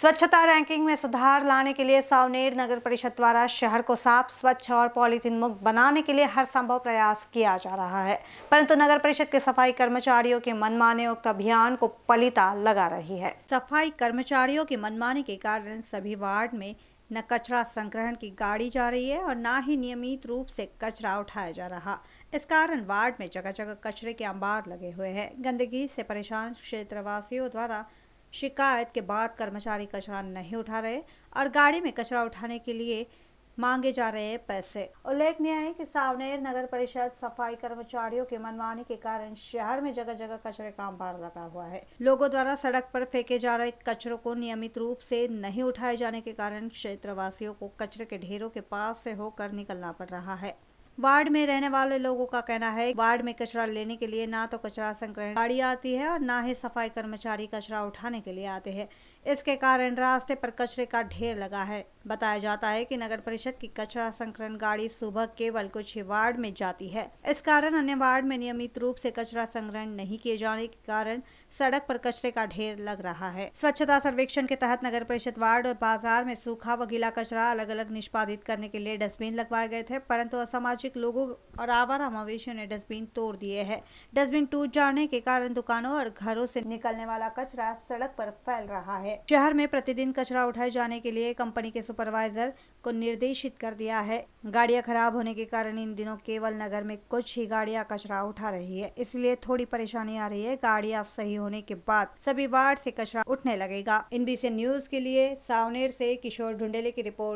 स्वच्छता रैंकिंग में सुधार लाने के लिए सावनेर नगर परिषद द्वारा शहर को साफ स्वच्छ और पॉलीथीन मुक्त बनाने के लिए हर संभव प्रयास किया जा रहा है परंतु नगर परिषद के सफाई कर्मचारियों के मनमाने उक्त अभियान को पलिता लगा रही है सफाई कर्मचारियों के मनमाने के कारण सभी वार्ड में न कचरा संग्रहण की गाड़ी जा रही है और न ही नियमित रूप से कचरा उठाया जा रहा इस कारण वार्ड में जगह जगह कचरे के अंबार लगे हुए हैं गंदगी से परेशान क्षेत्रवासियों द्वारा शिकायत के बाद कर्मचारी कचरा नहीं उठा रहे और गाड़ी में कचरा उठाने के लिए मांगे जा रहे पैसे उल्लेखनीय है कि सावनेर नगर परिषद सफाई कर्मचारियों के मनमानी के कारण शहर में जगह जगह कचरे का अंबार लगा हुआ है लोगों द्वारा सड़क पर फेंके जा रहे कचरों को नियमित रूप से नहीं उठाए जाने के कारण क्षेत्रवासियों को कचरे के ढेरों के पास से होकर निकलना पड़ रहा है वार्ड में रहने वाले लोगों का कहना है वार्ड में कचरा लेने के लिए ना तो कचरा संग्रहण गाड़ी आती है और ना ही सफाई कर्मचारी कचरा उठाने के लिए आते हैं इसके कारण रास्ते पर कचरे का ढेर लगा है बताया जाता है कि नगर परिषद की कचरा संकलन गाड़ी सुबह केवल कुछ ही वार्ड में जाती है इस कारण अन्य वार्ड में नियमित रूप से कचरा संग्रहण नहीं किए जाने के कारण सड़क पर कचरे का ढेर लग रहा है स्वच्छता सर्वेक्षण के तहत नगर परिषद वार्ड और बाजार में सूखा व गीला कचरा अलग अलग निष्पादित करने के लिए डस्टबिन लगवाए गए थे परंतु असामाजिक लोगों और आवारा मवेशियों ने डस्टबिन तोड़ दिए है डस्टबिन टूट जाने के कारण दुकानों और घरों से निकलने वाला कचरा सड़क पर फैल रहा है शहर में प्रतिदिन कचरा उठाए जाने के लिए कंपनी के सुपरवाइजर को निर्देशित कर दिया है गाड़ियां खराब होने के कारण इन दिनों केवल नगर में कुछ ही गाड़ियां कचरा उठा रही है इसलिए थोड़ी परेशानी आ रही है गाड़ियां सही होने के बाद सभी वार्ड से कचरा उठने लगेगा इन न्यूज के लिए सावनेर से किशोर ढुंडेले की रिपोर्ट